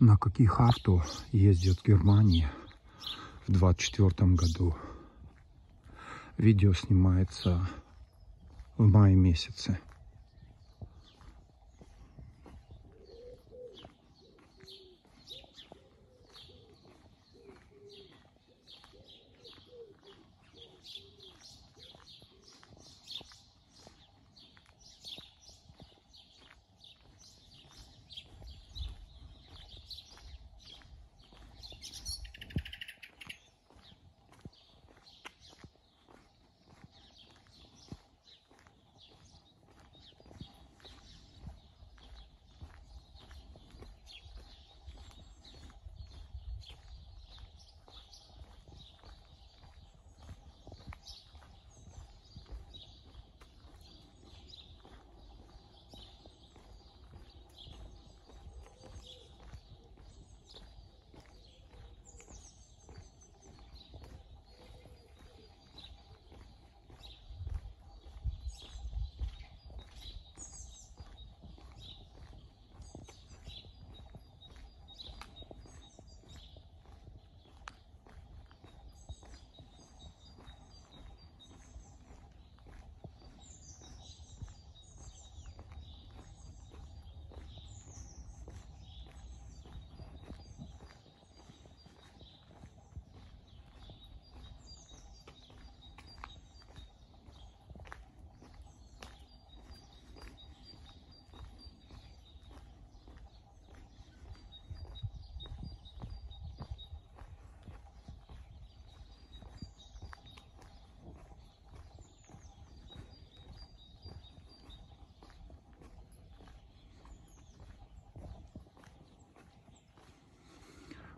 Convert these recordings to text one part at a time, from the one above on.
на каких авто ездят в Германии в 24 году. Видео снимается в мае месяце.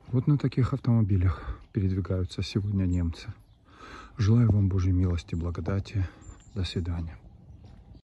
Вот на таких автомобилях передвигаются сегодня немцы. Желаю вам Божьей милости, благодати. До свидания.